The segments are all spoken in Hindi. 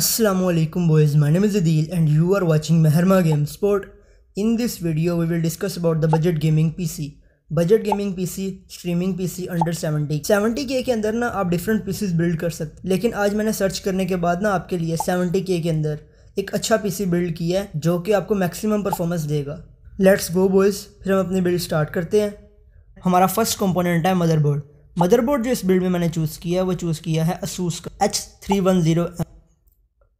Assalamualaikum boys, my name is Adil and you are watching Meherma Game Sport. In this video, we will discuss about the budget gaming PC. Budget gaming PC streaming PC under 70 70 के के अंदर ना आप डिफरेंट पीसीज बिल्ड कर सकते लेकिन आज मैंने सर्च करने के बाद ना आपके लिए 70 के के अंदर एक अच्छा पीसी बिल्ड किया है जो कि आपको मैक्सिमम परफॉर्मेंस देगा लेट्स गो बॉयज़ फिर हम अपनी बिल्ड स्टार्ट करते हैं हमारा फर्स्ट कंपोनेंट है मदरबोर्ड मदरबोर्ड जो इस बिल्ड में मैंने चूज़ किया है वो चूज़ किया है असूस का H three one zero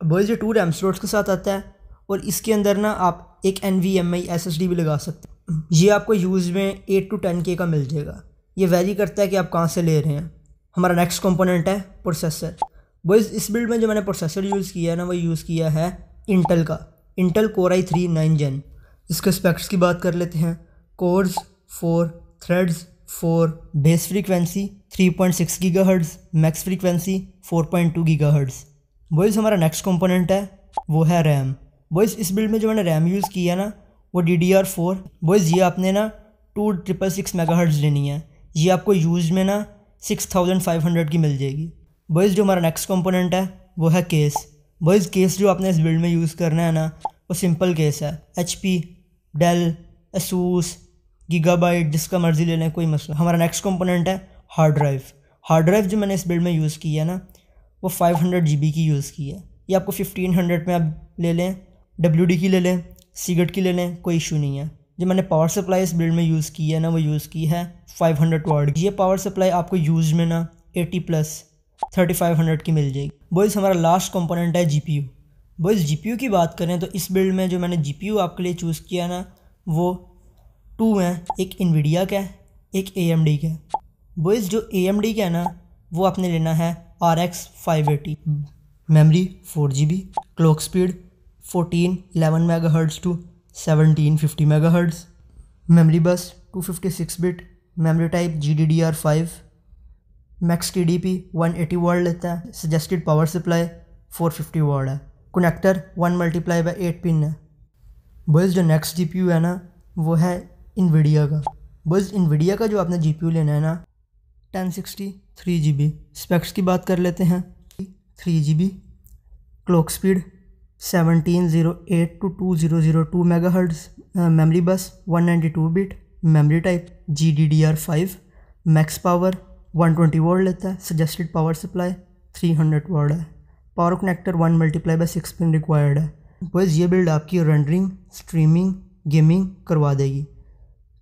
boys ये टू रैम स्लोट्स के साथ आता है और इसके अंदर ना आप एक N V M I S S D भी लगा सकते हैं ये आपको यूज़ में एट टू टेन के का मिल जाएगा ये वेरी करता है कि आप कहाँ से ले रहे हैं हमारा नेक्स्ट कंपोनेंट है प्रोसेसर बॉयज़ इस बिल्ड में जो मैंने प्रोसेसर यूज़ किया है ना वो यूज़ किया है इंटल का Intel core I three nine gen इसके स्पेक्ट्स की बात कर लेते हैं cores four threads four base frequency three point six giga hertz max frequency four point two giga hertz boys हमारा नेक्स्ट कंपोनेंट है वो है रैम बॉयज़ इस बिल्ड में जो मैंने रैम यूज़ किया ना वो D D R four boys ये आपने ना two triple six mega hertz लेनी है ये आपको यूज में ना सिक्स थाउजेंड फाइव हंड्रेड की मिल जाएगी बॉयज़ जो हमारा नेक्स्ट कंपोनेंट है वो है केस बॉयज़ केस जो आपने इस बिल्ड में यूज़ करना है ना वो सिंपल केस है H P Dell Asus Gigabyte जिसका मर्ज़ी ले लें कोई मसला हमारा नेक्स्ट कंपोनेंट है हार्ड ड्राइव हार्ड ड्राइव जो मैंने इस बिल्ड में यूज़ की है ना वो फाइव हंड्रेड जी बी की यूज़ की है या आपको फिफ्टीन हंड्रेड में आप ले लें डब्ल्यू डी की ले लें सीगट की ले लें कोई इशू नहीं है जो मैंने पावर सप्लाई इस बिल्ड में यूज़ की है ना वो यूज़ की है फाइव हंड्रेड वार्ड ये पावर सप्लाई आपको यूज़ में ना eighty plus thirty five hundred की मिल जाएगी बॉयज़ हमारा लास्ट कंपोनेंट है G P U boys G P U की बात करें तो इस बिल्ड में जो मैंने जी पी यू आपके लिए चूज़ किया ना वो टू हैं एक इन्विडिया का है एक ए एम डी का है बॉयज़ जो ए एम डी का है ना वो आपने लेना है R X five eighty memory four G B clock speed fourteen eleven mega hertz two seventeen fifty mega hertz memory bus two fifty six bit memory type G D D R five max T D P one eighty watt लेता है suggested power supply four fifty watt है connector one multiply by eight pin है बस जो नेक्स्ट जी पी यू है ना वो है इन्विडिया का बस इन्विडिया का जो आपने जी पी यू लेना है ना ten sixty three G B specs की बात कर लेते हैं three G B clock speed seventeen zero eight two two zero zero two mega hertz memory bus one ninety two bit memory type G D D R five max power one twenty watt लेता है suggested power supply three hundred watt है power connector one multiply by six pin required है बॉयज़ ये बिल्ड आपकी रेंडरिंग स्ट्रीमिंग गेमिंग करवा देगी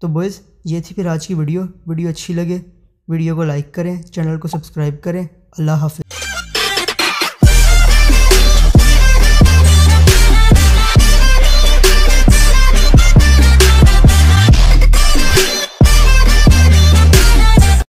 तो बॉयज़ ये थी फिर आज की वीडियो वीडियो अच्छी लगे वीडियो को लाइक करें चैनल को सब्सक्राइब करें अल्लाह हाफि